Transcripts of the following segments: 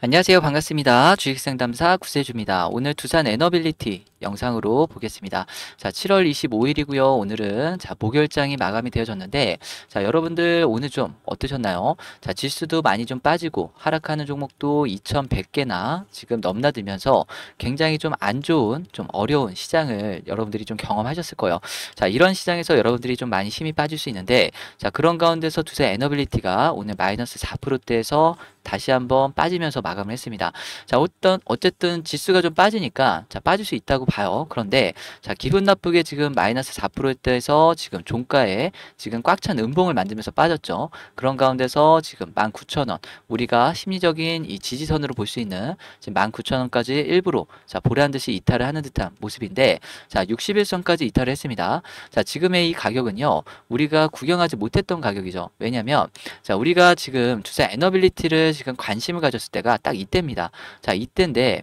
안녕하세요. 반갑습니다. 주식상담사 구세주입니다. 오늘 두산 에너빌리티 영상으로 보겠습니다. 자, 7월 25일이고요. 오늘은 자, 목요장이 마감이 되어졌는데 자, 여러분들 오늘 좀 어떠셨나요? 자, 지수도 많이 좀 빠지고 하락하는 종목도 2,100개나 지금 넘나들면서 굉장히 좀 안 좋은 좀 어려운 시장을 여러분들이 좀 경험하셨을 거예요. 자, 이런 시장에서 여러분들이 좀 많이 힘이 빠질 수 있는데 자, 그런 가운데서 두세 에너빌리티가 오늘 마이너스 4%대에서 다시 한번 빠지면서 마감을 했습니다. 자, 어떤 어쨌든 지수가 좀 빠지니까 자, 빠질 수 있다고 봐요. 그런데 자 기분 나쁘게 지금 마이너스 4%대에서 지금 종가에 지금 꽉 찬 음봉을 만들면서 빠졌죠. 그런 가운데서 지금 19,000원 우리가 심리적인 이 지지선으로 볼 수 있는 지금 19,000원까지 일부러 자 보란 듯이 이탈을 하는 듯한 모습인데 자 61선까지 이탈을 했습니다. 자 지금의 이 가격은요 우리가 구경하지 못했던 가격이죠. 왜냐하면 자 우리가 지금 주사 에너빌리티를 지금 관심을 가졌을 때가 딱 이때입니다. 자 이때인데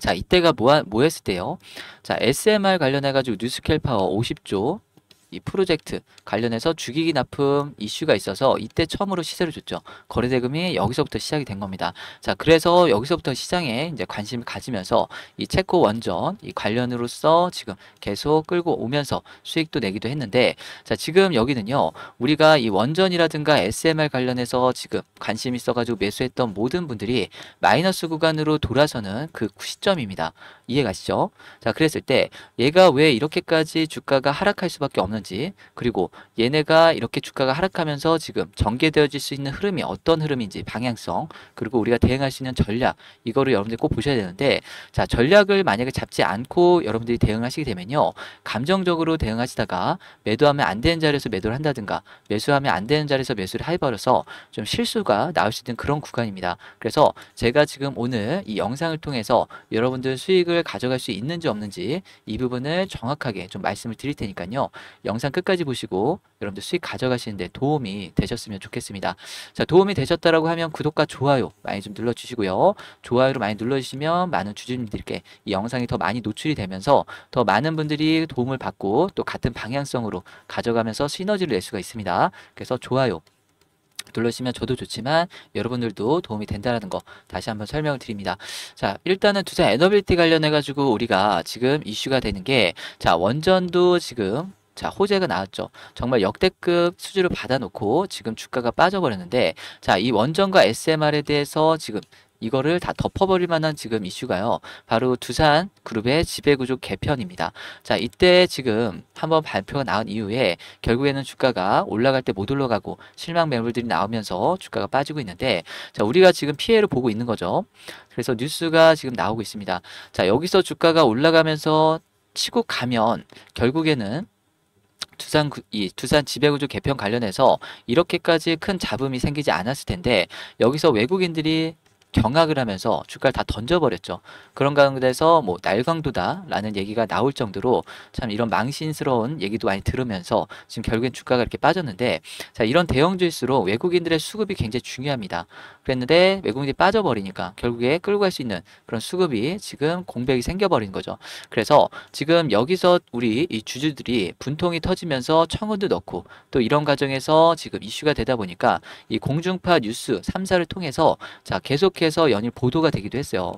자, 이때가 뭐, 뭐 했을 때요? 자, SMR 관련해가지고 뉴스켈 파워 50조, 이 프로젝트 관련해서 주기기 납품 이슈가 있어서 이때 처음으로 시세를 줬죠. 거래 대금이 여기서부터 시작이 된 겁니다. 자, 그래서 여기서부터 시장에 이제 관심을 가지면서 이 체코 원전 이 관련으로서 지금 계속 끌고 오면서 수익도 내기도 했는데 자, 지금 여기는요. 우리가 이 원전이라든가 SMR 관련해서 지금 관심 있어 가지고 매수했던 모든 분들이 마이너스 구간으로 돌아서는 그 시점입니다. 이해 가시죠? 자, 그랬을 때 얘가 왜 이렇게까지 주가가 하락할 수밖에 없는 건지 그리고 얘네가 이렇게 주가가 하락하면서 지금 전개되어질 수 있는 흐름이 어떤 흐름인지 방향성 그리고 우리가 대응할 수 있는 전략 이거를 여러분들이 꼭 보셔야 되는데 자 전략을 만약에 잡지 않고 여러분들이 대응하시게 되면요 감정적으로 대응하시다가 매도하면 안 되는 자리에서 매도를 한다든가 매수하면 안 되는 자리에서 매수를 해버려서 좀 실수가 나올 수 있는 그런 구간입니다 그래서 제가 지금 오늘 이 영상을 통해서 여러분들 수익을 가져갈 수 있는지 없는지 이 부분을 정확하게 좀 말씀을 드릴 테니까요 영상 끝까지 보시고 여러분들 수익 가져가시는데 도움이 되셨으면 좋겠습니다. 자, 도움이 되셨다라고 하면 구독과 좋아요 많이 좀 눌러주시고요. 좋아요를 많이 눌러주시면 많은 주주님들께 이 영상이 더 많이 노출이 되면서 더 많은 분들이 도움을 받고 또 같은 방향성으로 가져가면서 시너지를 낼 수가 있습니다. 그래서 좋아요 눌러주시면 저도 좋지만 여러분들도 도움이 된다라는 거 다시 한번 설명을 드립니다. 자, 일단은 투자 에너빌티 리 관련해가지고 우리가 지금 이슈가 되는 게, 자, 원전도 지금 자, 호재가 나왔죠. 정말 역대급 수주를 받아놓고 지금 주가가 빠져버렸는데 자, 이 원전과 SMR에 대해서 지금 이거를 다 덮어버릴 만한 지금 이슈가요. 바로 두산 그룹의 지배구조 개편입니다. 자, 이때 지금 한번 발표가 나온 이후에 결국에는 주가가 올라갈 때 못 올라가고 실망 매물들이 나오면서 주가가 빠지고 있는데 자, 우리가 지금 피해를 보고 있는 거죠. 그래서 뉴스가 지금 나오고 있습니다. 자, 여기서 주가가 올라가면서 치고 가면 결국에는 두산 이 두산 지배구조 개편 관련해서 이렇게까지 큰 잡음이 생기지 않았을 텐데 여기서 외국인들이 경악을 하면서 주가를 다 던져버렸죠. 그런 가운데서 뭐날강도다라는 얘기가 나올 정도로 참 이런 망신스러운 얘기도 많이 들으면서 지금 결국엔 주가가 이렇게 빠졌는데 자 이런 대형주일수록 외국인들의 수급이 굉장히 중요합니다. 그랬는데 외국인이 빠져버리니까 결국에 끌고 갈 수 있는 그런 수급이 지금 공백이 생겨버린 거죠. 그래서 지금 여기서 우리 이 주주들이 분통이 터지면서 청원도 넣고 또 이런 과정에서 지금 이슈가 되다 보니까 이 공중파 뉴스 3사를 통해서 자 계속해서 계속서 연일 보도가 되기도 했어요.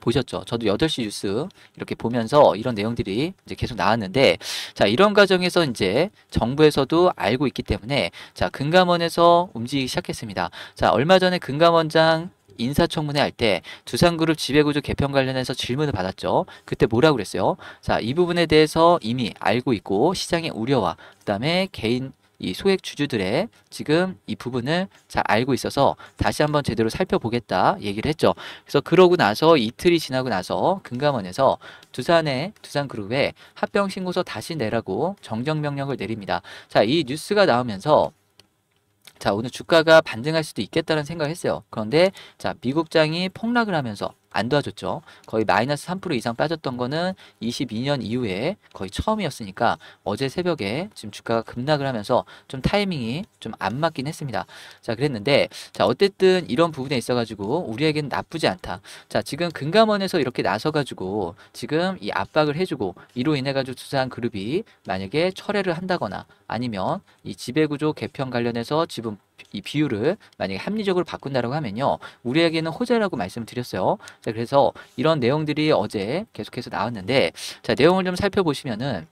보셨죠? 저도 8시 뉴스 이렇게 보면서 이런 내용들이 이제 계속 나왔는데 자, 이런 과정에서 이제 정부에서도 알고 있기 때문에 자, 금감원에서 움직이기 시작했습니다. 자, 얼마 전에 금감원장 인사청문회 할 때 두산그룹 지배구조 개편 관련해서 질문을 받았죠. 그때 뭐라고 그랬어요? 자, 이 부분에 대해서 이미 알고 있고 시장의 우려와 그다음에 개인 이 소액 주주들의 지금 이 부분을 잘 알고 있어서 다시 한번 제대로 살펴보겠다 얘기를 했죠. 그래서 그러고 나서 이틀이 지나고 나서 금감원에서 두산의 두산그룹에 합병 신고서 다시 내라고 정정 명령을 내립니다. 자, 이 뉴스가 나오면서 자, 오늘 주가가 반등할 수도 있겠다는 생각을 했어요. 그런데 자, 미국장이 폭락을 하면서 안 도와줬죠. 거의 마이너스 3% 이상 빠졌던 거는 22년 이후에 거의 처음이었으니까 어제 새벽에 지금 주가가 급락을 하면서 좀 타이밍이 좀 안 맞긴 했습니다. 자, 그랬는데 자, 어쨌든 이런 부분에 있어 가지고 우리에겐 나쁘지 않다. 자, 지금 금감원에서 이렇게 나서 가지고 지금 이 압박을 해 주고 이로 인해 가지고 주사한 그룹이 만약에 철회를 한다거나 아니면 이 지배구조 개편 관련해서 지분 이 비율을 만약에 합리적으로 바꾼다라고 하면요. 우리에게는 호재라고 말씀드렸어요. 자, 그래서 이런 내용들이 어제 계속해서 나왔는데 자, 내용을 좀 살펴보시면은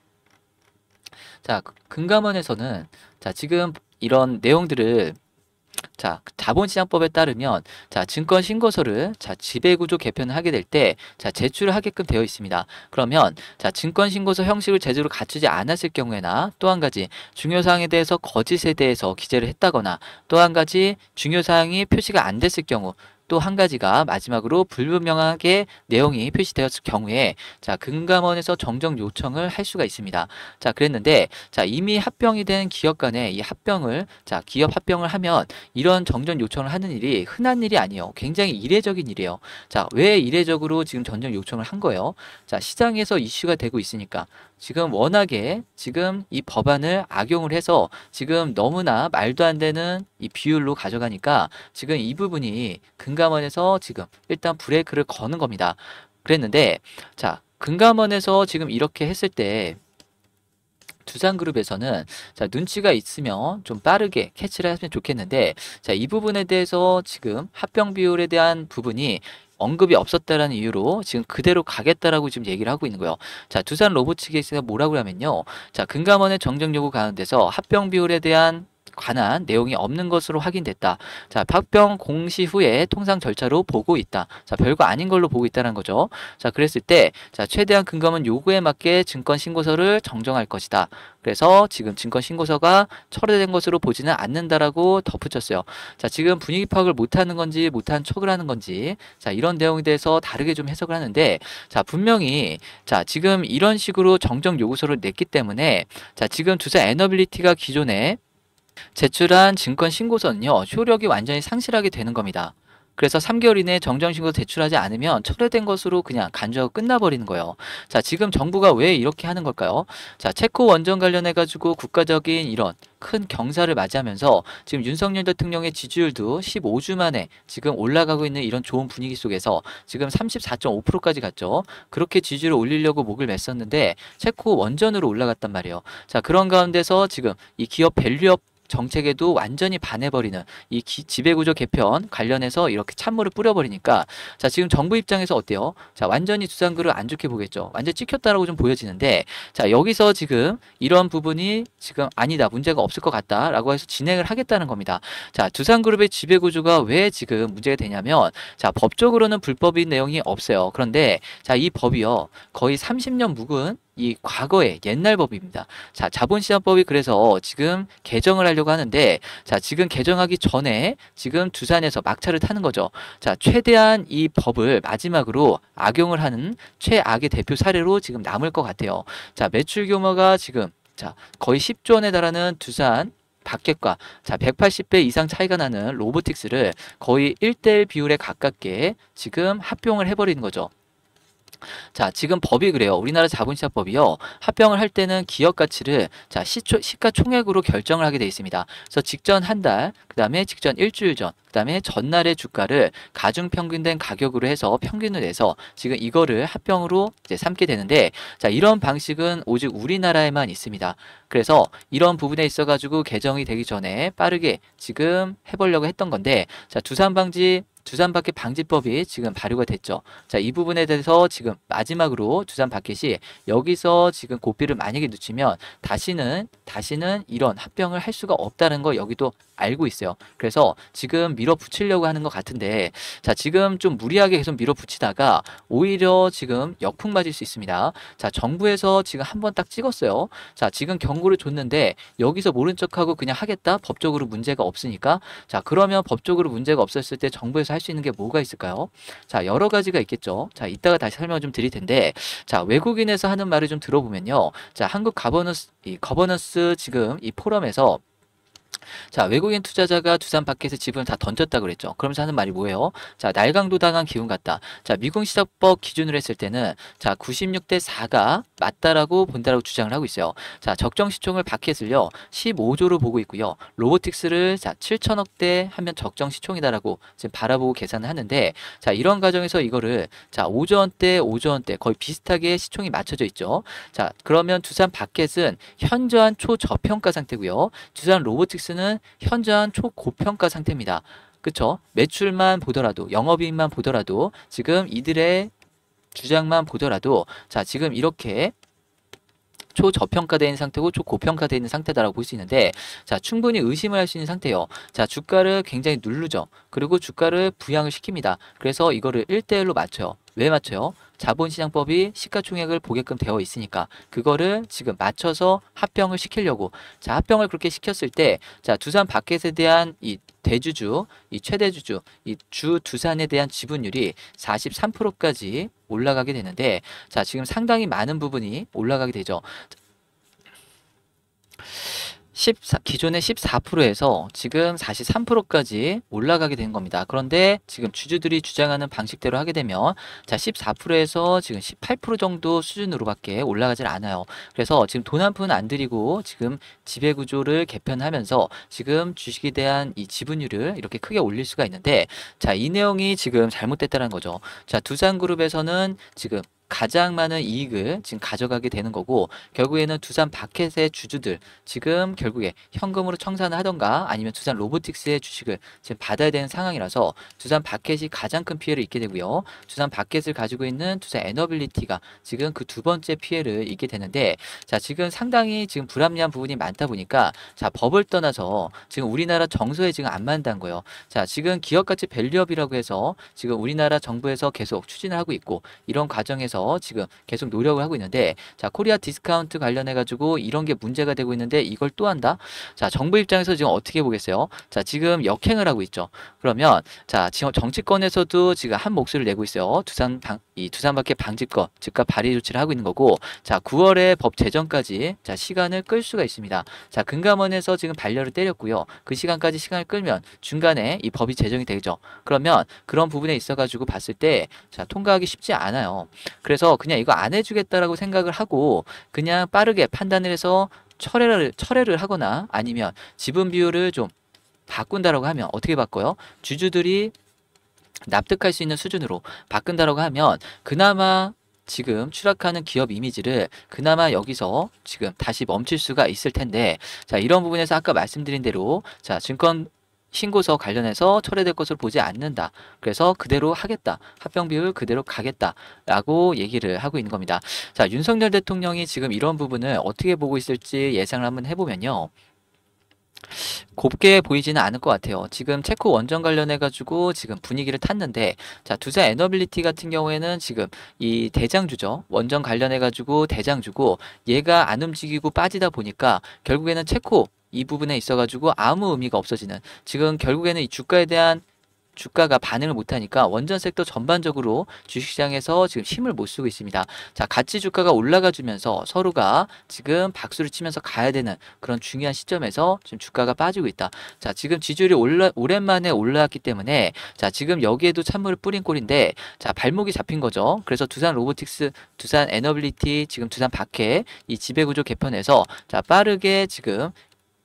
자, 금감원에서는 자, 지금 이런 내용들을 자, 자본시장법에 따르면 자, 증권 신고서를 자, 지배구조 개편을 하게 될 때 자, 제출을 하게끔 되어 있습니다. 그러면 자, 증권 신고서 형식을 제대로 갖추지 않았을 경우에나 또 한 가지 중요 사항에 대해서 거짓에 대해서 기재를 했다거나 또 한 가지 중요 사항이 표시가 안 됐을 경우 또한 가지가 마지막으로 불분명하게 내용이 표시되었을 경우에 자 금감원에서 정정 요청을 할 수가 있습니다. 자 그랬는데 자 이미 합병이 된 기업 간에 이 합병을 자 기업 합병을 하면 이런 정정 요청을 하는 일이 흔한 일이 아니에요. 굉장히 이례적인 일이에요. 자왜 이례적으로 지금 정정 요청을 한 거예요? 자 시장에서 이슈가 되고 있으니까 지금 워낙에 지금 이 법안을 악용을 해서 지금 너무나 말도 안 되는 이 비율로 가져가니까 지금 이 부분이 금감원에서 지금 일단 브레이크를 거는 겁니다. 그랬는데 자 금감원에서 지금 이렇게 했을 때 두산그룹에서는 자 눈치가 있으면 좀 빠르게 캐치를 하면 좋겠는데 자 이 부분에 대해서 지금 합병 비율에 대한 부분이 언급이 없었다라는 이유로 지금 그대로 가겠다라고 지금 얘기를 하고 있는 거예요. 자, 두산 로봇 측에서 뭐라고 하면요. 자, 금감원의 정정 요구 가운데서 합병 비율에 대한 관한 내용이 없는 것으로 확인됐다. 자, 파병 공시 후에 통상 절차로 보고 있다. 자, 별거 아닌 걸로 보고 있다는 거죠. 자, 그랬을 때 자, 최대한 근검은 요구에 맞게 증권 신고서를 정정할 것이다. 그래서 지금 증권 신고서가 철회된 것으로 보지는 않는다라고 덧붙였어요. 자, 지금 분위기 파악을 못하는 건지 못한 척을 하는 건지 자, 이런 내용에 대해서 다르게 좀 해석을 하는데 자, 분명히 자, 지금 이런 식으로 정정 요구서를 냈기 때문에 자, 지금 주사 에너빌리티가 기존에 제출한 증권 신고서는요, 효력이 완전히 상실하게 되는 겁니다. 그래서 3개월 이내에 정정신고 제출하지 않으면 철회된 것으로 그냥 간주하고 끝나버리는 거예요. 자, 지금 정부가 왜 이렇게 하는 걸까요? 자, 체코 원전 관련해가지고 국가적인 이런 큰 경사를 맞이하면서 지금 윤석열 대통령의 지지율도 15주 만에 지금 올라가고 있는 이런 좋은 분위기 속에서 지금 34.5%까지 갔죠. 그렇게 지지율을 올리려고 목을 맸었는데 체코 원전으로 올라갔단 말이에요. 자, 그런 가운데서 지금 이 기업 밸류업 정책에도 완전히 반해버리는 이 기, 지배구조 개편 관련해서 이렇게 찬물을 뿌려버리니까 자 지금 정부 입장에서 어때요? 자 완전히 두산그룹 안 좋게 보겠죠. 완전 찍혔다라고 좀 보여지는데 자 여기서 지금 이런 부분이 지금 아니다 문제가 없을 것 같다라고 해서 진행을 하겠다는 겁니다. 자 두산그룹의 지배구조가 왜 지금 문제가 되냐면 자 법적으로는 불법인 내용이 없어요. 그런데 자 이 법이요 거의 30년 묵은 이 과거의 옛날 법입니다. 자, 자본시장법이 그래서 지금 개정을 하려고 하는데 자, 지금 개정하기 전에 지금 두산에서 막차를 타는 거죠. 자, 최대한 이 법을 마지막으로 악용을 하는 최악의 대표 사례로 지금 남을 것 같아요. 자, 매출 규모가 지금 자, 거의 10조 원에 달하는 두산 박객과 자 180배 이상 차이가 나는 로보틱스를 거의 1대1 비율에 가깝게 지금 합병을 해버린 거죠. 자, 지금 법이 그래요. 우리나라 자본시장법이요. 합병을 할 때는 기업 가치를 자, 시초, 시가총액으로 결정을 하게 되어 있습니다. 그래서 직전 한 달, 그다음에 직전 일주일 전, 그다음에 전날의 주가를 가중 평균된 가격으로 해서 평균을 내서 지금 이거를 합병으로 이제 삼게 되는데 자, 이런 방식은 오직 우리나라에만 있습니다. 그래서 이런 부분에 있어가지고 개정이 되기 전에 빠르게 지금 해보려고 했던 건데 자 두산방지 두산밖켓 방지법이 지금 발효가 됐죠. 자, 이 부분에 대해서 지금 마지막으로 두산바켓이 여기서 지금 고삐를 만약에 놓치면 다시는, 다시는 이런 합병을 할 수가 없다는 거 여기도 알고 있어요. 그래서 지금 밀어붙이려고 하는 것 같은데 자 지금 좀 무리하게 계속 밀어붙이다가 오히려 지금 역풍 맞을 수 있습니다. 자 정부에서 지금 한 번 딱 찍었어요. 자 지금 경고를 줬는데 여기서 모른 척하고 그냥 하겠다 법적으로 문제가 없으니까 자 그러면 법적으로 문제가 없었을 때 정부에서 할 수 있는 게 뭐가 있을까요? 자 여러 가지가 있겠죠. 자 이따가 다시 설명 좀 드릴 텐데 자 외국인에서 하는 말을 좀 들어보면요. 자 한국 가버너스이가버너스 지금 이 포럼에서 자, 외국인 투자자가 두산 밖에서 지분을 다 던졌다 그랬죠. 그러면서 하는 말이 뭐예요? 자, 날강도 당한 기운 같다. 자, 미국 시장법 기준으로 했을 때는 자, 96대 4가 맞다라고 본다라고 주장을 하고 있어요. 자, 적정 시총을 바켓을요. 15조로 보고 있고요. 로보틱스를 자, 7천억대 하면 적정 시총이다라고 지금 바라보고 계산을 하는데 자, 이런 과정에서 이거를 자, 5조 원대, 5조 원대 거의 비슷하게 시총이 맞춰져 있죠. 자, 그러면 두산 바켓은 현저한 초저평가 상태고요. 두산 로보틱스는 콘텐츠는 현저한 초고평가 상태입니다. 그쵸? 매출만 보더라도, 영업이익만 보더라도, 지금 이들의 주장만 보더라도, 자, 지금 이렇게 초저평가된 상태고 초고평가되어 있는 상태다라고 볼 수 있는데 자 충분히 의심을 할 수 있는 상태예요 자 주가를 굉장히 누르죠 그리고 주가를 부양을 시킵니다 그래서 이거를 1대1로 맞춰요 왜 맞춰요? 자본시장법이 시가총액을 보게끔 되어 있으니까 그거를 지금 맞춰서 합병을 시키려고 자 합병을 그렇게 시켰을 때자 두산 바켓에 대한 이 대주주 이 최대주주 이 주 두산에 대한 지분율이 43%까지 올라가게 되는데 자 지금 상당히 많은 부분이 올라가게 되죠. 14, 기존의 14%에서 지금 43%까지 올라가게 된 겁니다. 그런데 지금 주주들이 주장하는 방식대로 하게 되면 자 14%에서 지금 18% 정도 수준으로밖에 올라가질 않아요. 그래서 지금 돈 한 푼 안드리고 지금 지배구조를 개편하면서 지금 주식에 대한 이 지분율을 이렇게 크게 올릴 수가 있는데 자이 내용이 지금 잘못됐다는 거죠. 자 두산그룹에서는 지금 가장 많은 이익을 지금 가져가게 되는 거고 결국에는 두산 바켓의 주주들 지금 결국에 현금으로 청산을 하던가 아니면 두산 로보틱스의 주식을 지금 받아야 되는 상황이라서 두산 바켓이 가장 큰 피해를 입게 되고요. 두산 바켓을 가지고 있는 두산 에너빌리티가 지금 그 두 번째 피해를 입게 되는데 자 지금 상당히 지금 불합리한 부분이 많다 보니까 자 법을 떠나서 지금 우리나라 정서에 지금 안 맞는다는 거예요. 자 지금 기업가치 밸류업이라고 해서 지금 우리나라 정부에서 계속 추진을 하고 있고 이런 과정에서 위해서 지금 계속 노력을 하고 있는데 자 코리아 디스카운트 관련해 가지고 이런 게 문제가 되고 있는데 이걸 또 한다 자 정부 입장에서 지금 어떻게 보겠어요 자 지금 역행을 하고 있죠 그러면 자 지금 정치권에서도 지금 한 목소리를 내고 있어요 두산 방, 이 두산밖에 방지권 즉각 발의 조치를 하고 있는 거고 자 9월에 법 제정까지 자 시간을 끌 수가 있습니다 자 금감원에서 지금 반려를 때렸고요 그 시간까지 시간을 끌면 중간에 이 법이 제정이 되죠 그러면 그런 부분에 있어 가지고 봤을 때자 통과하기 쉽지 않아요 그래서 그냥 이거 안 해주겠다라고 생각을 하고 그냥 빠르게 판단을 해서 철회를 철회를 하거나 아니면 지분 비율을 좀 바꾼다라고 하면 어떻게 바꿔요? 주주들이 납득할 수 있는 수준으로 바꾼다라고 하면 그나마 지금 추락하는 기업 이미지를 그나마 여기서 지금 다시 멈출 수가 있을 텐데 자 이런 부분에서 아까 말씀드린 대로 자 증권 신고서 관련해서 철회될 것을 보지 않는다. 그래서 그대로 하겠다. 합병 비율 그대로 가겠다. 라고 얘기를 하고 있는 겁니다. 자, 윤석열 대통령이 지금 이런 부분을 어떻게 보고 있을지 예상을 한번 해보면요. 곱게 보이지는 않을 것 같아요. 지금 체코 원전 관련해가지고 지금 분위기를 탔는데, 자, 두자 에너빌리티 같은 경우에는 지금 이 대장주죠. 원전 관련해가지고 대장주고, 얘가 안 움직이고 빠지다 보니까 결국에는 체코 이 부분에 있어가지고 아무 의미가 없어지는 지금 결국에는 이 주가에 대한 주가가 반응을 못하니까 원전 섹터 전반적으로 주식시장에서 지금 힘을 못 쓰고 있습니다. 자, 같이 주가가 올라가주면서 서로가 지금 박수를 치면서 가야 되는 그런 중요한 시점에서 지금 주가가 빠지고 있다. 자, 지금 지지율이 올라, 오랜만에 올라왔기 때문에 자, 지금 여기에도 찬물을 뿌린 꼴인데 자, 발목이 잡힌 거죠. 그래서 두산 로보틱스, 두산 에너빌리티, 지금 두산 박해 이 지배구조 개편에서 자, 빠르게 지금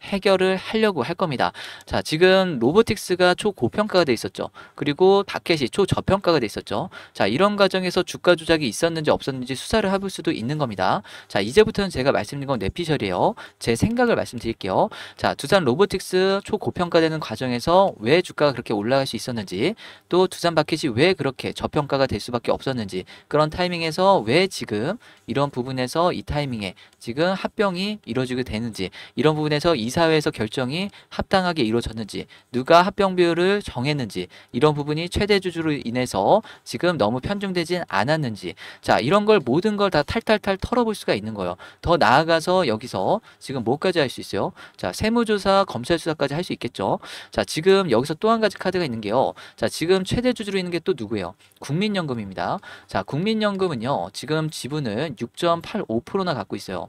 해결을 하려고 할 겁니다. 자, 지금 로보틱스가 초고평가가 돼 있었죠. 그리고 바켓이 초저평가가 돼 있었죠. 자, 이런 과정에서 주가 조작이 있었는지 없었는지 수사를 해볼 수도 있는 겁니다. 자, 이제부터는 제가 말씀드린 건 내피셜이에요. 제 생각을 말씀드릴게요. 자, 두산 로보틱스 초고평가되는 과정에서 왜 주가가 그렇게 올라갈 수 있었는지, 또 두산 바켓이 왜 그렇게 저평가가 될 수밖에 없었는지, 그런 타이밍에서 왜 지금 이런 부분에서 이 타이밍에 지금 합병이 이루어지게 되는지, 이런 부분에서 이 이사회에서 결정이 합당하게 이루어졌는지 누가 합병 비율을 정했는지 이런 부분이 최대 주주로 인해서 지금 너무 편중되진 않았는지 자 이런 걸 모든 걸 다 탈탈탈 털어볼 수가 있는 거예요. 더 나아가서 여기서 지금 뭐까지 할 수 있어요? 자 세무조사 검찰 수사까지 할 수 있겠죠. 자 지금 여기서 또 한 가지 카드가 있는 게요. 자 지금 최대 주주로 있는 게 또 누구예요? 국민연금입니다. 자 국민연금은요 지금 지분은 6.85%나 갖고 있어요.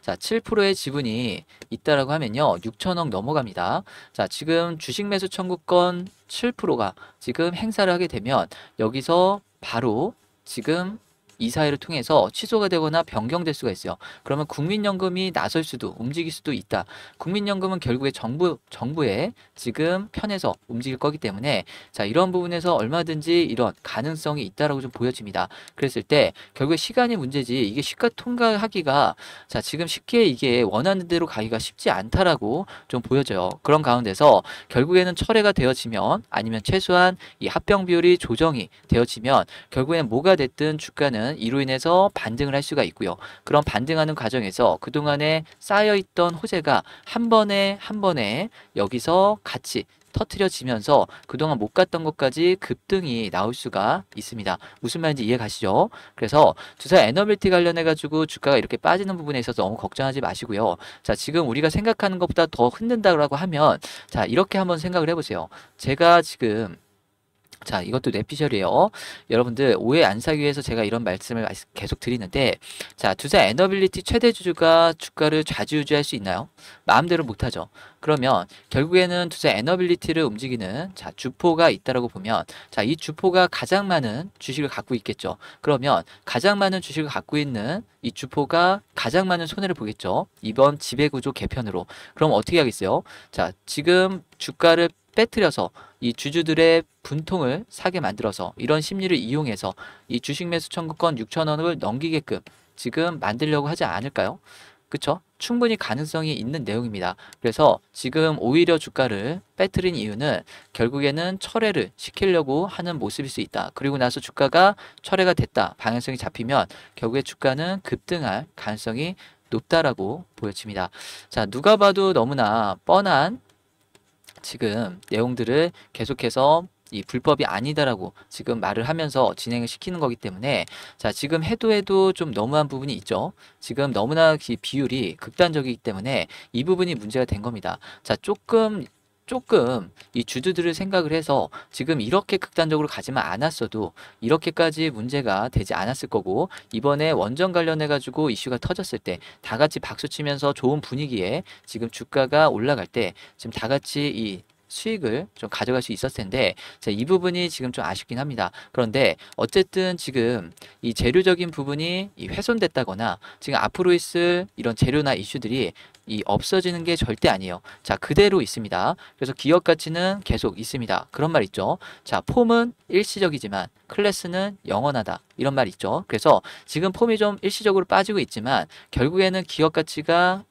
자, 7%의 지분이 있다라고 하면요. 6천억 넘어갑니다. 자, 지금 주식 매수 청구권 7%가 지금 행사를 하게 되면 여기서 바로 지금 이사회를 통해서 취소가 되거나 변경될 수가 있어요. 그러면 국민연금이 나설 수도 움직일 수도 있다. 국민연금은 결국에 정부 정부의 지금 편에서 움직일 거기 때문에 자 이런 부분에서 얼마든지 이런 가능성이 있다라고 좀 보여집니다. 그랬을 때 결국에 시간이 문제지 이게 시가 통과하기가 자 지금 쉽게 이게 원하는 대로 가기가 쉽지 않다라고 좀 보여져요. 그런 가운데서 결국에는 철회가 되어지면 아니면 최소한 이 합병 비율이 조정이 되어지면 결국에는 뭐가 됐든 주가는 되면 이로 인해서 반등을 할 수가 있고요. 그런 반등하는 과정에서 그동안에 쌓여있던 호재가 한 번에 한 번에 여기서 같이 터트려지면서 그동안 못 갔던 것까지 급등이 나올 수가 있습니다. 무슨 말인지 이해 가시죠? 그래서 주사 에너빌티 관련해가지고 주가가 이렇게 빠지는 부분에 있어서 너무 걱정하지 마시고요. 자, 지금 우리가 생각하는 것보다 더 흔든다고 하면 자, 이렇게 한번 생각을 해보세요. 제가 지금 자, 이것도 뇌피셜이에요. 여러분들 오해 안 사기 위해서 제가 이런 말씀을 계속 드리는데 자, 투자 에너빌리티 최대 주주가 주가를 좌지우지할 수 있나요? 마음대로 못 하죠. 그러면 결국에는 투자 에너빌리티를 움직이는 자, 주포가 있다라고 보면 자, 이 주포가 가장 많은 주식을 갖고 있겠죠. 그러면 가장 많은 주식을 갖고 있는 이 주포가 가장 많은 손해를 보겠죠. 이번 지배구조 개편으로. 그럼 어떻게 하겠어요? 자, 지금 주가를 빼뜨려서 이 주주들의 분통을 사게 만들어서 이런 심리를 이용해서 이 주식 매수 청구권 6천 원을 넘기게끔 지금 만들려고 하지 않을까요? 그쵸? 충분히 가능성이 있는 내용입니다. 그래서 지금 오히려 주가를 빼뜨린 이유는 결국에는 철회를 시키려고 하는 모습일 수 있다. 그리고 나서 주가가 철회가 됐다. 방향성이 잡히면 결국에 주가는 급등할 가능성이 높다라고 보여집니다. 자, 누가 봐도 너무나 뻔한 지금 내용들을 계속해서 이 불법이 아니다라고 지금 말을 하면서 진행을 시키는 거기 때문에 자 지금 해도 해도 좀 너무한 부분이 있죠 지금 너무나 비율이 극단적이기 때문에 이 부분이 문제가 된 겁니다 자 조금 조금 이 주주들을 생각을 해서 지금 이렇게 극단적으로 가지만 않았어도 이렇게까지 문제가 되지 않았을 거고 이번에 원전 관련해 가지고 이슈가 터졌을 때 다 같이 박수 치면서 좋은 분위기에 지금 주가가 올라갈 때 지금 다 같이 이 수익을 좀 가져갈 수 있었을 텐데 이 부분이 지금 좀 아쉽긴 합니다. 그런데 어쨌든 지금 이 재료적인 부분이 훼손됐다거나 지금 앞으로 있을 이런 재료나 이슈들이 이 없어지는 게 절대 아니에요. 자, 그대로 있습니다. 그래서 기업 가치는 계속 있습니다. 그런 말 있죠. 자, 폼은 일시적이지만 클래스는 영원하다. 이런 말 있죠. 그래서 지금 폼이 좀 일시적으로 빠지고 있지만 결국에는 기업 가치가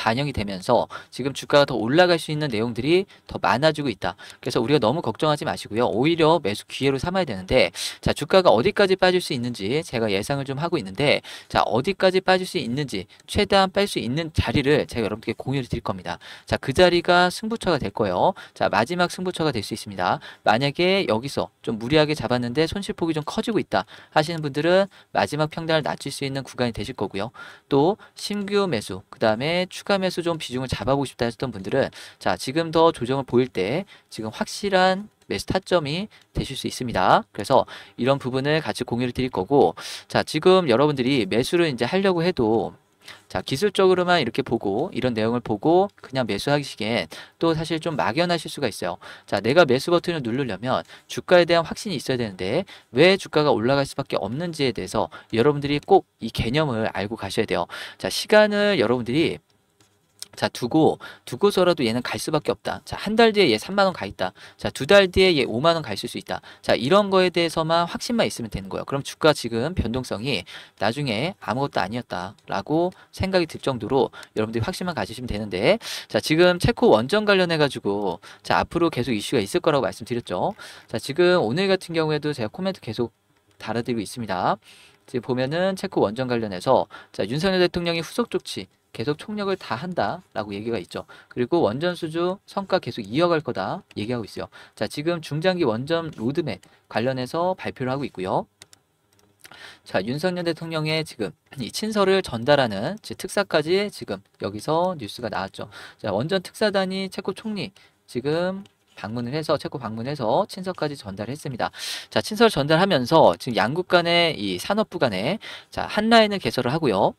반영이 되면서 지금 주가가 더 올라갈 수 있는 내용들이 더 많아지고 있다. 그래서 우리가 너무 걱정하지 마시고요. 오히려 매수 기회로 삼아야 되는데 자 주가가 어디까지 빠질 수 있는지 제가 예상을 좀 하고 있는데 자 어디까지 빠질 수 있는지 최대한 뺄수 있는 자리를 제가 여러분께 공유를 드릴 겁니다. 자그 자리가 승부처가 될 거예요. 자 마지막 승부처가 될 수 있습니다. 만약에 여기서 좀 무리하게 잡았는데 손실폭이 좀 커지고 있다 하시는 분들은 마지막 평단을 낮출 수 있는 구간이 되실 거고요. 또 신규 매수 그 다음에 추가 촉감에서 좀 비중을 잡아보고 싶다 했던 분들은 자 지금 더 조정을 보일 때 지금 확실한 매수 타점이 되실 수 있습니다. 그래서 이런 부분을 같이 공유를 드릴 거고 자 지금 여러분들이 매수를 이제 하려고 해도 자 기술적으로만 이렇게 보고 이런 내용을 보고 그냥 매수하시기엔 또 사실 좀 막연하실 수가 있어요 자 내가 매수 버튼을 누르려면 주가에 대한 확신이 있어야 되는데 왜 주가가 올라갈 수밖에 없는지에 대해서 여러분들이 꼭 이 개념을 알고 가셔야 돼요 자 시간을 여러분들이 자, 두고, 두고서라도 얘는 갈 수밖에 없다. 자, 한 달 뒤에 얘 3만원 가 있다. 자, 두 달 뒤에 얘 5만원 가 있을 수 있다. 자, 이런 거에 대해서만 확신만 있으면 되는 거예요. 그럼 주가 지금 변동성이 나중에 아무것도 아니었다라고 생각이 들 정도로 여러분들이 확신만 가지시면 되는데, 자, 지금 체코 원전 관련해가지고, 자, 앞으로 계속 이슈가 있을 거라고 말씀드렸죠. 자, 지금 오늘 같은 경우에도 제가 코멘트 계속 달아드리고 있습니다. 지금 보면은 체코 원전 관련해서 자, 윤석열 대통령이 후속 조치 계속 총력을 다한다라고 얘기가 있죠. 그리고 원전 수주 성과 계속 이어갈 거다 얘기하고 있어요. 자, 지금 중장기 원전 로드맵 관련해서 발표를 하고 있고요. 자, 윤석열 대통령의 지금 이 친서를 전달하는 특사까지 지금 여기서 뉴스가 나왔죠. 자, 원전 특사단이 체코 총리 지금 방문을 해서 체코 방문해서 친서까지 전달했습니다. 자, 친서를 전달하면서 지금 양국 간의 이 산업부 간에 자, 한 라인을 개설을 하고요.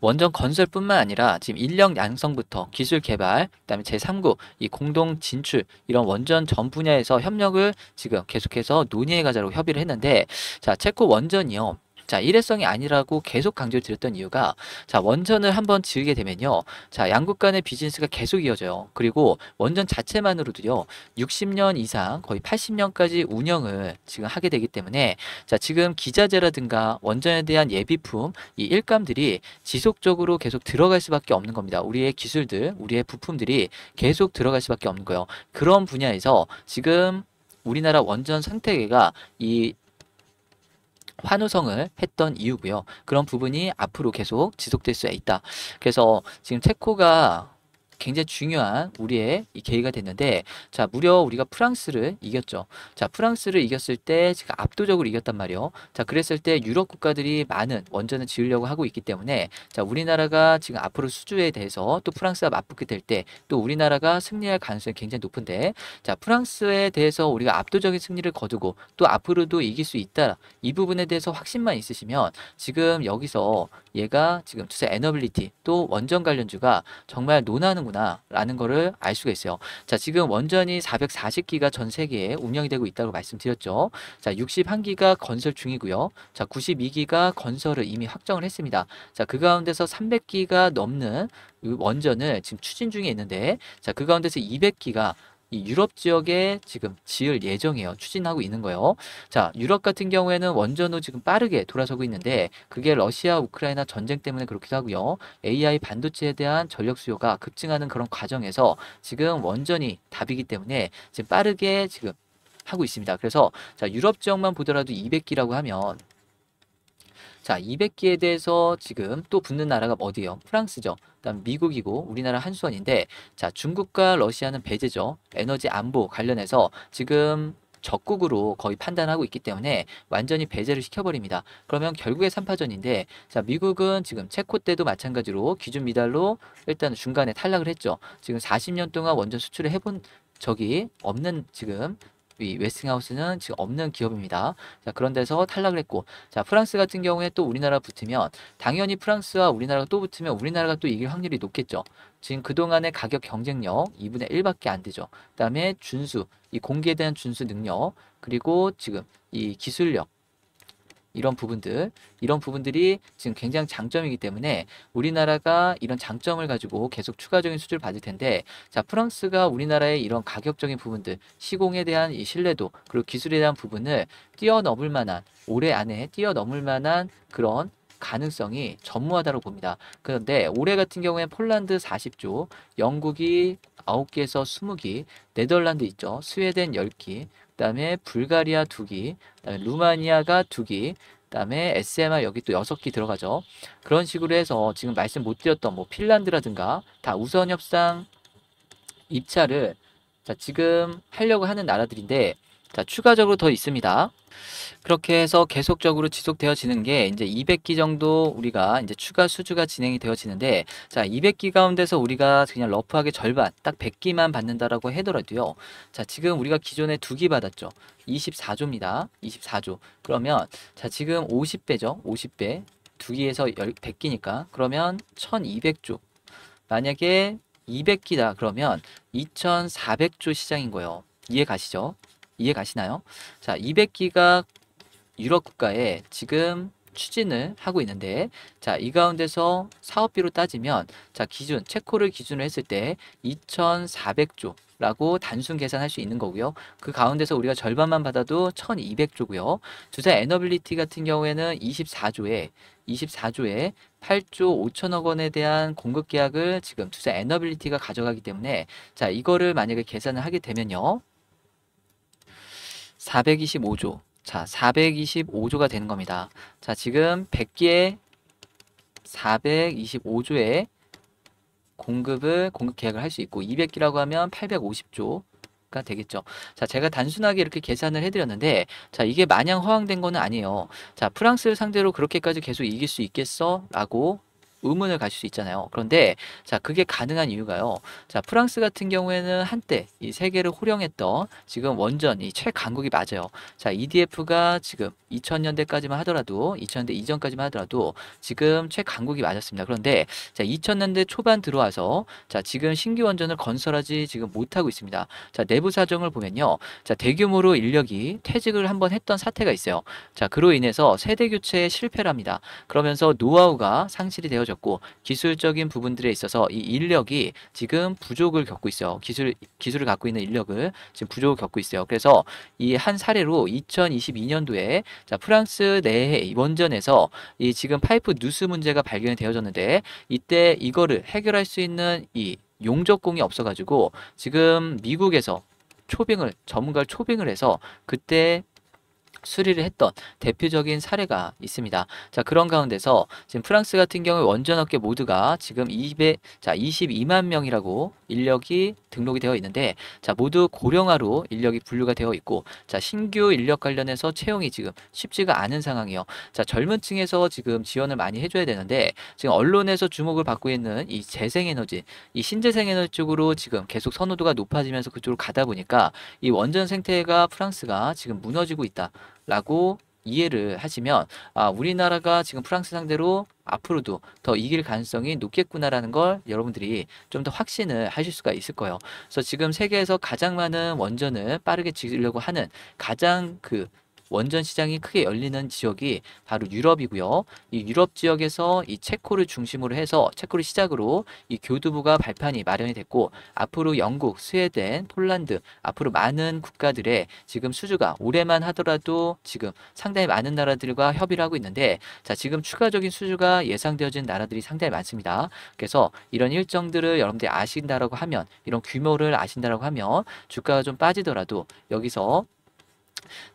원전 건설뿐만 아니라 지금 인력 양성부터 기술 개발, 그다음에 제3국이 공동 진출 이런 원전 전 분야에서 협력을 지금 계속해서 논의해 가자고 협의를 했는데 자 체코 원전이요. 자, 일회성이 아니라고 계속 강조를 드렸던 이유가 자, 원전을 한번 지으게 되면요. 자, 양국 간의 비즈니스가 계속 이어져요. 그리고 원전 자체만으로도요. 60년 이상 거의 80년까지 운영을 지금 하게 되기 때문에 자, 지금 기자재라든가 원전에 대한 예비품 이 일감들이 지속적으로 계속 들어갈 수밖에 없는 겁니다. 우리의 기술들, 우리의 부품들이 계속 들어갈 수밖에 없는 거예요. 그런 분야에서 지금 우리나라 원전 생태계가 이 환호성을 했던 이유고요. 그런 부분이 앞으로 계속 지속될 수 있다. 그래서 지금 체코가 굉장히 중요한 우리의 이 계기가 됐는데 자 무려 우리가 프랑스를 이겼죠. 자 프랑스를 이겼을 때 지금 압도적으로 이겼단 말이요. 자 그랬을 때 유럽 국가들이 많은 원전을 지으려고 하고 있기 때문에 자 우리나라가 지금 앞으로 수주에 대해서 또 프랑스와 맞붙게 될 때 또 우리나라가 승리할 가능성이 굉장히 높은데 자 프랑스에 대해서 우리가 압도적인 승리를 거두고 또 앞으로도 이길 수 있다 이 부분에 대해서 확신만 있으시면 지금 여기서 얘가 지금 투자 에너빌리티 또 원전 관련주가 정말 논하는구나. 거구나라는 거를 알 수가 있어요. 자, 지금 원전이 440기가 전 세계에 운영이 되고 있다고 말씀드렸죠. 자, 61기가 건설 중이고요. 자, 92기가 건설을 이미 확정을 했습니다. 자, 그 가운데서 300기가 넘는 원전을 지금 추진 중에 있는데 자, 그 가운데서 200기가 이 유럽 지역에 지금 지을 예정이에요. 추진하고 있는 거예요. 자, 유럽 같은 경우에는 원전으로 지금 빠르게 돌아서고 있는데 그게 러시아 우크라이나 전쟁 때문에 그렇기도 하고요. AI 반도체에 대한 전력 수요가 급증하는 그런 과정에서 지금 원전이 답이기 때문에 지금 빠르게 지금 하고 있습니다. 그래서 자 유럽 지역만 보더라도 200기라고 하면 자, 200기에 대해서 지금 또 붙는 나라가 어디예요? 프랑스죠. 그다음 미국이고 우리나라 한수원인데 자, 중국과 러시아는 배제죠. 에너지 안보 관련해서 지금 적국으로 거의 판단하고 있기 때문에 완전히 배제를 시켜버립니다. 그러면 결국에 3파전인데 자 미국은 지금 체코 때도 마찬가지로 기준 미달로 일단 중간에 탈락을 했죠. 지금 40년 동안 원전 수출을 해본 적이 없는 지금 이 웨스팅하우스는 지금 없는 기업입니다. 자, 그런 데서 탈락을 했고, 자, 프랑스 같은 경우에 또 우리나라 붙으면, 당연히 프랑스와 우리나라가 또 붙으면 우리나라가 또 이길 확률이 높겠죠. 지금 그동안의 가격 경쟁력 2분의 1밖에 안 되죠. 그 다음에 준수, 이 공기에 대한 준수 능력, 그리고 지금 이 기술력, 이런 부분들, 이런 부분들이 지금 굉장히 장점이기 때문에 우리나라가 이런 장점을 가지고 계속 추가적인 수주를 받을 텐데, 자, 프랑스가 우리나라의 이런 가격적인 부분들, 시공에 대한 이 신뢰도, 그리고 기술에 대한 부분을 뛰어넘을 만한, 올해 안에 뛰어넘을 만한 그런 가능성이 전무하다고 봅니다. 그런데 올해 같은 경우엔 폴란드 40조, 영국이 9개에서 20기, 네덜란드 있죠. 스웨덴 10기, 그다음에 불가리아 두기, 그다음에 루마니아가 두기, 그다음에 SMR 여기 또 여섯 기 들어가죠. 그런 식으로 해서 지금 말씀 못 드렸던 뭐 핀란드라든가 다 우선 협상 입찰을 자 지금 하려고 하는 나라들인데 자, 추가적으로 더 있습니다. 그렇게 해서 계속적으로 지속되어지는 게 이제 200기 정도 우리가 이제 추가 수주가 진행이 되어지는데 자 200기 가운데서 우리가 그냥 러프하게 절반 딱 100기만 받는다라고 해더라도요 자 지금 우리가 기존에 2기 받았죠 24조입니다 24조 그러면 자 지금 50배죠 50배 2 기에서 100기니까 그러면 1200조 만약에 200기다 그러면 2400조 시장인 거예요 이해 가시죠? 이해 가시나요? 자, 200기가 유럽 국가에 지금 추진을 하고 있는데 자, 이 가운데서 사업비로 따지면 자, 기준 체코를 기준으로 했을 때 2,400조 라고 단순 계산할 수 있는 거고요. 그 가운데서 우리가 절반만 받아도 1200조고요. 주자 에너빌리티 같은 경우에는 24조에 24조에 8조 5천억 원에 대한 공급 계약을 지금 투자 에너빌리티가 가져가기 때문에 자 이거를 만약에 계산을 하게 되면요 425조. 자, 425조가 되는 겁니다. 자, 지금 1 0 0개 425조의 공급을 공급 계약을 할 수 있고 200기라고 하면 850조가 되겠죠. 자, 제가 단순하게 이렇게 계산을 해드렸는데 자, 이게 마냥 허황된 거는 아니에요. 자, 프랑스를 상대로 그렇게까지 계속 이길 수 있겠어? 라고 의문을 가질 수 있잖아요. 그런데 자 그게 가능한 이유가요. 자 프랑스 같은 경우에는 한때 이 세계를 호령했던 지금 원전 이 최강국이 맞아요. 자 EDF가 지금 2000년대까지만 하더라도 2000년대 이전까지만 하더라도 지금 최강국이 맞았습니다. 그런데 자 2000년대 초반 들어와서 자 지금 신규 원전을 건설하지 지금 못하고 있습니다. 자 내부 사정을 보면요. 자 대규모로 인력이 퇴직을 한번 했던 사태가 있어요. 자 그로 인해서 세대 교체에 실패를 합니다. 그러면서 노하우가 상실이 되어 떨졌고 기술적인 부분들에 있어서 이 인력이 지금 부족을 겪고 있어요. 기술 기술을 갖고 있는 인력을 지금 부족을 겪고 있어요. 그래서 이 한 사례로 2022년도에 자 프랑스 내해 원전에서 이 지금 파이프 누수 문제가 발견이 되어졌는데 이때 이거를 해결할 수 있는 이 용접공이 없어가지고 지금 미국에서 초빙을 전문가를 초빙을 해서 그때 수리를 했던 대표적인 사례가 있습니다. 자, 그런 가운데서 지금 프랑스 같은 경우에 원전 업계 모두가 지금 200, 자, 22만 명이라고 인력이 등록이 되어 있는데 자, 모두 고령화로 인력이 분류가 되어 있고 자, 신규 인력 관련해서 채용이 지금 쉽지가 않은 상황이요. 자, 젊은 층에서 지금 지원을 많이 해 줘야 되는데 지금 언론에서 주목을 받고 있는 이 재생에너지, 이 신재생에너지 쪽으로 지금 계속 선호도가 높아지면서 그쪽으로 가다 보니까 이 원전 생태가 프랑스가 지금 무너지고 있다. 라고 이해를 하시면 아, 우리나라가 지금 프랑스 상대로 앞으로도 더 이길 가능성이 높겠구나라는 걸 여러분들이 좀 더 확신을 하실 수가 있을 거예요. 그래서 지금 세계에서 가장 많은 원전을 빠르게 지으려고 하는 가장 그 원전 시장이 크게 열리는 지역이 바로 유럽이고요. 이 유럽 지역에서 이 체코를 중심으로 해서 체코를 시작으로 이 교두부가 발판이 마련이 됐고 앞으로 영국, 스웨덴, 폴란드 앞으로 많은 국가들의 지금 수주가 올해만 하더라도 지금 상당히 많은 나라들과 협의를 하고 있는데 자 지금 추가적인 수주가 예상되어진 나라들이 상당히 많습니다. 그래서 이런 일정들을 여러분들이 아신다라고 하면 이런 규모를 아신다라고 하면 주가가 좀 빠지더라도 여기서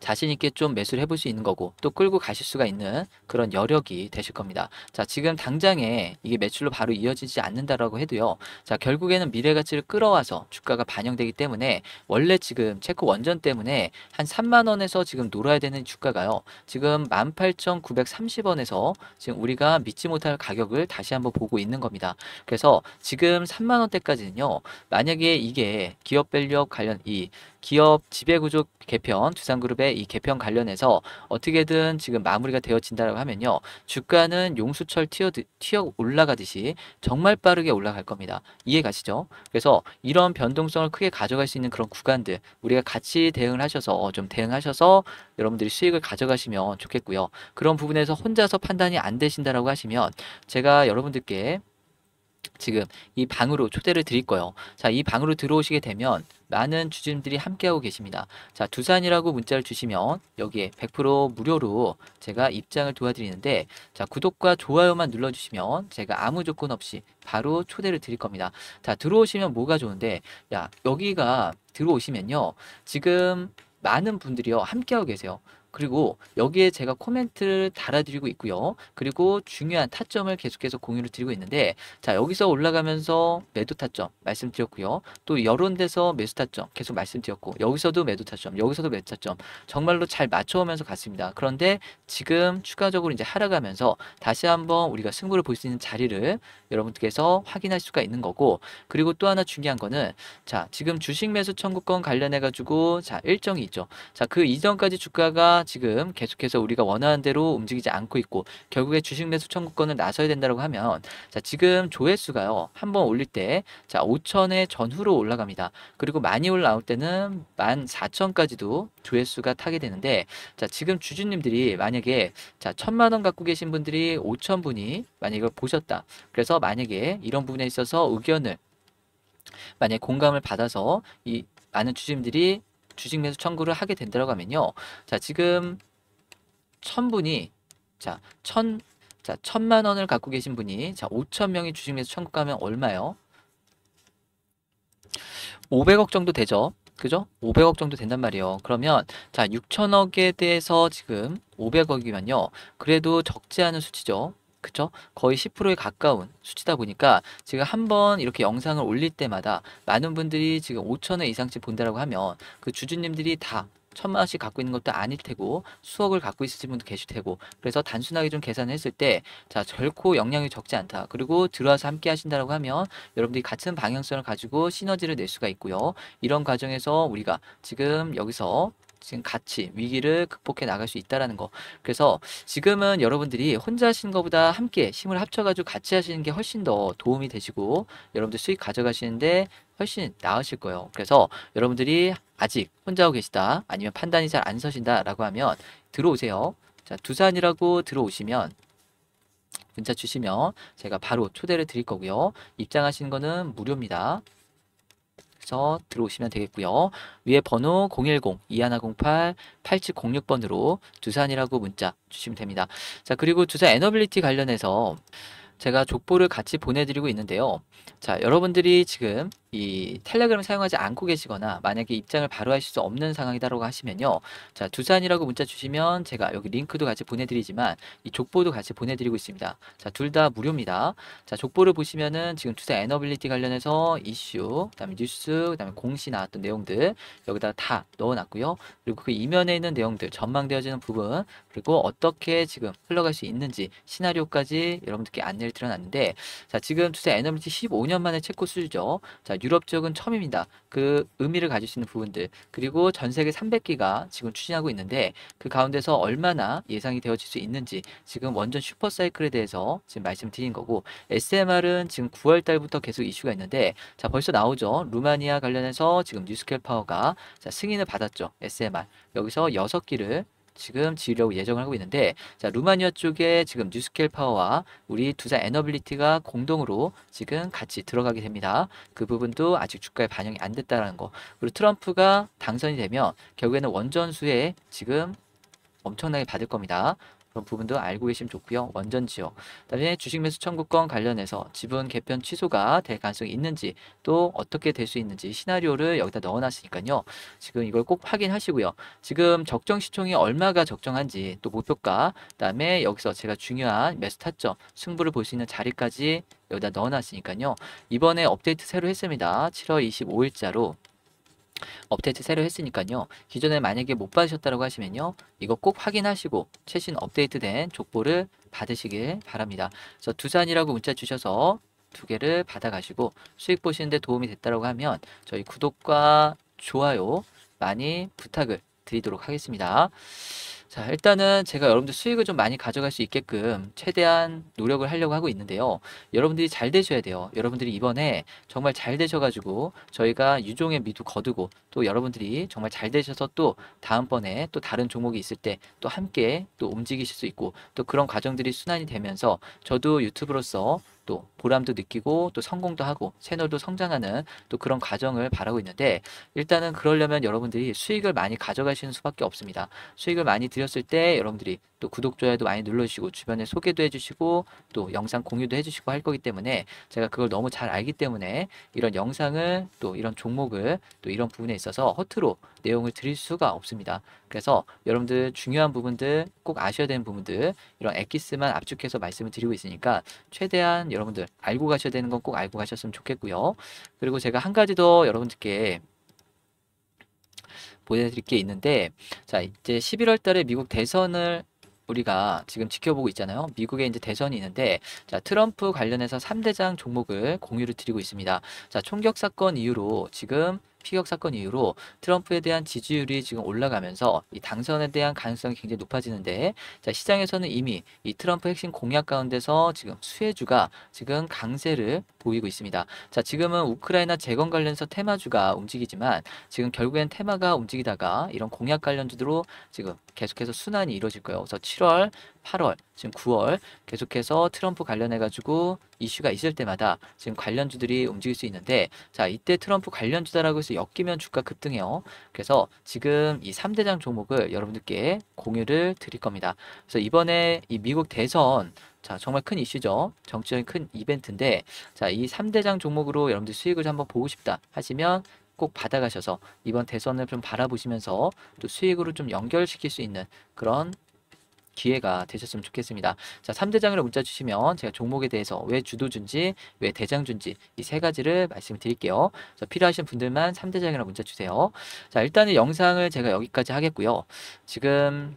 자신 있게 좀 매수를 해볼 수 있는 거고 또 끌고 가실 수가 있는 그런 여력이 되실 겁니다. 자 지금 당장에 이게 매출로 바로 이어지지 않는다라고 해도요. 자 결국에는 미래 가치를 끌어와서 주가가 반영되기 때문에 원래 지금 체크 원전 때문에 한 3만 원에서 지금 놀아야 되는 주가가요. 지금 18,930원에서 지금 우리가 믿지 못할 가격을 다시 한번 보고 있는 겁니다. 그래서 지금 3만 원대까지는요. 만약에 이게 기업 밸류업 관련 이 기업 지배구조 개편 두산그룹의 이 개편 관련해서 어떻게든 지금 마무리가 되어진다라고 하면요. 주가는 용수철 튀어, 튀어 올라가듯이 정말 빠르게 올라갈 겁니다. 이해가시죠? 그래서 이런 변동성을 크게 가져갈 수 있는 그런 구간들 우리가 같이 대응을 하셔서 어, 좀 대응하셔서 여러분들이 수익을 가져가시면 좋겠고요. 그런 부분에서 혼자서 판단이 안 되신다라고 하시면 제가 여러분들께 지금 이 방으로 초대를 드릴 거예요. 자, 이 방으로 들어오시게 되면 많은 주주님들이 함께하고 계십니다. 자, 두산이라고 문자를 주시면 여기에 100% 무료로 제가 입장을 도와드리는데 자, 구독과 좋아요만 눌러주시면 제가 아무 조건 없이 바로 초대를 드릴 겁니다. 자, 들어오시면 뭐가 좋은데 야, 여기가 들어오시면요. 지금 많은 분들이요. 함께하고 계세요. 그리고 여기에 제가 코멘트를 달아드리고 있고요. 그리고 중요한 타점을 계속해서 공유를 드리고 있는데 자 여기서 올라가면서 매도 타점 말씀드렸고요. 또 여론 데서 매수 타점 계속 말씀드렸고 여기서도 매도 타점 여기서도 매도 타점 정말로 잘 맞춰오면서 갔습니다. 그런데 지금 추가적으로 이제 하락하면서 다시 한번 우리가 승부를 볼 수 있는 자리를 여러분께서 확인할 수가 있는 거고 그리고 또 하나 중요한 거는 자 지금 주식 매수 청구권 관련해 가지고 자 일정이 있죠. 자 그 이전까지 주가가 지금 계속해서 우리가 원하는 대로 움직이지 않고 있고 결국에 주식 매수 청구권을 나서야 된다고 하면 자 지금 조회수가요 한번 올릴 때자 5천에 전후로 올라갑니다. 그리고 많이 올라올 때는 14,000까지도 조회수가 타게 되는데 자 지금 주주님들이 만약에 자 천만 원 갖고 계신 분들이 5천 분이 만약 이걸 보셨다. 그래서 만약에 이런 부분에 있어서 의견을 만약 공감을 받아서 이 많은 주주님들이 주식 매수 청구를 하게 된다고 하면요. 자, 지금 1000분이 자, 1000 자, 1000만 원을 갖고 계신 분이 자, 5000명이 주식 매수 청구가면 얼마요? 500억 정도 되죠. 그죠? 500억 정도 된단 말이에요. 그러면 자, 6천억에 대해서 지금 500억이면요. 그래도 적지 않은 수치죠. 그쵸? 거의 10%에 가까운 수치다 보니까 지금 한번 이렇게 영상을 올릴 때마다 많은 분들이 지금 5천 원 이상씩 본다라고 하면 그 주주님들이 다 천만 원씩 갖고 있는 것도 아닐 테고 수억을 갖고 있으신 분도 계실 테고 그래서 단순하게 좀계산 했을 때자 결코 영향이 적지 않다 그리고 들어와서 함께 하신다라고 하면 여러분들이 같은 방향성을 가지고 시너지를 낼 수가 있고요 이런 과정에서 우리가 지금 여기서 지금 같이 위기를 극복해 나갈 수 있다라는 거. 그래서 지금은 여러분들이 혼자 하시는 것보다 함께 힘을 합쳐가지고 같이 하시는 게 훨씬 더 도움이 되시고 여러분들 수익 가져가시는데 훨씬 나으실 거예요. 그래서 여러분들이 아직 혼자 하고 계시다 아니면 판단이 잘 안 서신다라고 하면 들어오세요. 자 두산이라고 들어오시면 문자 주시면 제가 바로 초대를 드릴 거고요. 입장하시는 거는 무료입니다. 해서 들어오시면 되겠고요. 위에 번호 010-2108-8706번으로 두산이라고 문자 주시면 됩니다. 자, 그리고 두산 에너빌리티 관련해서 제가 족보를 같이 보내드리고 있는데요. 자, 여러분들이 지금 이 텔레그램 사용하지 않고 계시거나 만약에 입장을 바로 하실 수 없는 상황이다라고 하시면요. 자, 두산이라고 문자 주시면 제가 여기 링크도 같이 보내드리지만 이 족보도 같이 보내드리고 있습니다. 자, 둘 다 무료입니다. 자, 족보를 보시면은 지금 투자 에너빌리티 관련해서 이슈, 그다음에 뉴스, 그다음에 공시 나왔던 내용들 여기다 다 넣어놨고요. 그리고 그 이면에 있는 내용들 전망되어지는 부분 그리고 어떻게 지금 흘러갈 수 있는지 시나리오까지 여러분들께 안내를 드려놨는데 자, 지금 투자 에너빌리티 15년 만에 최고 수주죠. 자, 유럽 쪽은 처음입니다. 그 의미를 가질 수 있는 부분들 그리고 전 세계 300기가 지금 추진하고 있는데 그 가운데서 얼마나 예상이 되어질 수 있는지 지금 원전 슈퍼사이클에 대해서 지금 말씀드린 거고 SMR은 지금 9월 달부터 계속 이슈가 있는데 자 벌써 나오죠. 루마니아 관련해서 지금 뉴스켈 파워가 자, 승인을 받았죠. SMR 여기서 6기를 지금 지으려고 예정을 하고 있는데 자 루마니아 쪽에 지금 뉴스켈 파워와 우리 두산 에너빌리티가 공동으로 지금 같이 들어가게 됩니다. 그 부분도 아직 주가에 반영이 안 됐다라는 거. 그리고 트럼프가 당선이 되면 결국에는 원전수에 지금 엄청나게 받을 겁니다. 그런 부분도 알고 계시면 좋고요. 원전 지역, 다음에 주식 매수 청구권 관련해서 지분 개편 취소가 될 가능성이 있는지 또 어떻게 될 수 있는지 시나리오를 여기다 넣어놨으니까요. 지금 이걸 꼭 확인하시고요. 지금 적정 시총이 얼마가 적정한지 또 목표가 그다음에 여기서 제가 중요한 매수 타점 승부를 볼 수 있는 자리까지 여기다 넣어놨으니까요. 이번에 업데이트 새로 했습니다. 7월 25일자로 업데이트 새로 했으니까요. 기존에 만약에 못 받으셨다고 하시면요. 이거 꼭 확인하시고 최신 업데이트된 족보를 받으시길 바랍니다. 그래서 두산이라고 문자 주셔서 두 개를 받아가시고 수익 보시는데 도움이 됐다고 하면 저희 구독과 좋아요 많이 부탁을 드리도록 하겠습니다. 자, 일단은 제가 여러분들 수익을 좀 많이 가져갈 수 있게끔 최대한 노력을 하려고 하고 있는데요. 여러분들이 잘 되셔야 돼요. 여러분들이 이번에 정말 잘 되셔가지고 저희가 유종의 미도 거두고 또 여러분들이 정말 잘 되셔서 또 다음번에 또 다른 종목이 있을 때 또 함께 또 움직이실 수 있고 또 그런 과정들이 순환이 되면서 저도 유튜브로서 또 보람도 느끼고 또 성공도 하고 채널도 성장하는 또 그런 과정을 바라고 있는데 일단은 그러려면 여러분들이 수익을 많이 가져가시는 수밖에 없습니다. 수익을 많이 드렸을 때 여러분들이 또 구독 좋아요도 많이 눌러주시고 주변에 소개도 해주시고 또 영상 공유도 해주시고 할 거기 때문에 제가 그걸 너무 잘 알기 때문에 이런 영상은 또 이런 종목을 또 이런 부분에 있어서 허투루 내용을 드릴 수가 없습니다. 그래서 여러분들 중요한 부분들 꼭 아셔야 되는 부분들 이런 액기스만 압축해서 말씀을 드리고 있으니까 최대한 여러분들 알고 가셔야 되는 건 꼭 알고 가셨으면 좋겠고요. 그리고 제가 한 가지 더 여러분들께 보내드릴 게 있는데 자 이제 11월 달에 미국 대선을 우리가 지금 지켜보고 있잖아요. 미국에 이제 대선이 있는데 자, 트럼프 관련해서 3대장 종목을 공유를 드리고 있습니다. 자, 총격 사건 이후로 지금 피격 사건 이후로 트럼프에 대한 지지율이 지금 올라가면서 이 당선에 대한 가능성이 굉장히 높아지는데 자 시장에서는 이미 이 트럼프 핵심 공약 가운데서 지금 수혜주가 지금 강세를 보이고 있습니다. 자 지금은 우크라이나 재건 관련해서 테마주가 움직이지만 지금 결국엔 테마가 움직이다가 이런 공약 관련주로 들 지금 계속해서 순환이 이루어질 거예요. 그래서 7월, 8월, 지금 9월 계속해서 트럼프 관련해 가지고 이슈가 있을 때마다 지금 관련주들이 움직일 수 있는데 자 이때 트럼프 관련주다라고 해서 엮이면 주가 급등해요. 그래서 지금 이 3대장 종목을 여러분들께 공유를 드릴 겁니다. 그래서 이번에 이 미국 대선 자, 정말 큰 이슈죠. 정치적인 큰 이벤트인데, 자, 이 3대장 종목으로 여러분들 수익을 한번 보고 싶다 하시면 꼭 받아가셔서 이번 대선을 좀 바라보시면서 또 수익으로 좀 연결시킬 수 있는 그런 기회가 되셨으면 좋겠습니다. 자, 3대장으로 문자 주시면 제가 종목에 대해서 왜 주도주인지, 왜 대장주인지 이 세 가지를 말씀드릴게요. 자, 필요하신 분들만 3대장이라 문자 주세요. 자, 일단은 영상을 제가 여기까지 하겠고요. 지금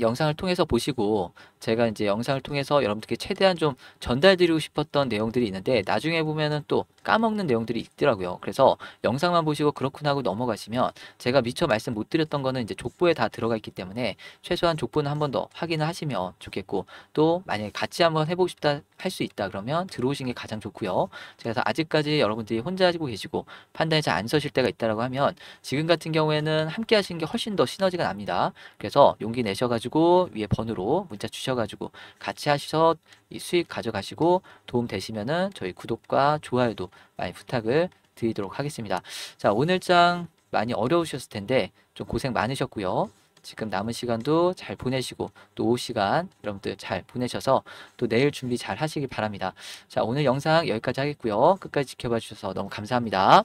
영상을 통해서 보시고 제가 이제 영상을 통해서 여러분들께 최대한 좀 전달드리고 싶었던 내용들이 있는데 나중에 보면은 또 까먹는 내용들이 있더라고요. 그래서 영상만 보시고 그렇구나 하고 넘어가시면 제가 미처 말씀 못 드렸던 거는 이제 족보에 다 들어가 있기 때문에 최소한 족보는 한 번 더 확인을 하시면 좋겠고 또 만약에 같이 한 번 해보고 싶다 할 수 있다 그러면 들어오신 게 가장 좋고요. 그래서 아직까지 여러분들이 혼자 하시고 계시고 판단이 잘 안 서실 때가 있다라고 하면 지금 같은 경우에는 함께 하시는 게 훨씬 더 시너지가 납니다. 그래서 용기 내셔가지고 위에 번호로 문자 주셔 오셔가지고 같이 하셔서 이 수익 가져가시고 도움 되시면은 저희 구독과 좋아요도 많이 부탁을 드리도록 하겠습니다. 자, 오늘장 많이 어려우셨을 텐데 좀 고생 많으셨고요. 지금 남은 시간도 잘 보내시고 또 오후 시간 여러분들 잘 보내셔서 또 내일 준비 잘 하시길 바랍니다. 자, 오늘 영상 여기까지 하겠고요. 끝까지 지켜봐 주셔서 너무 감사합니다.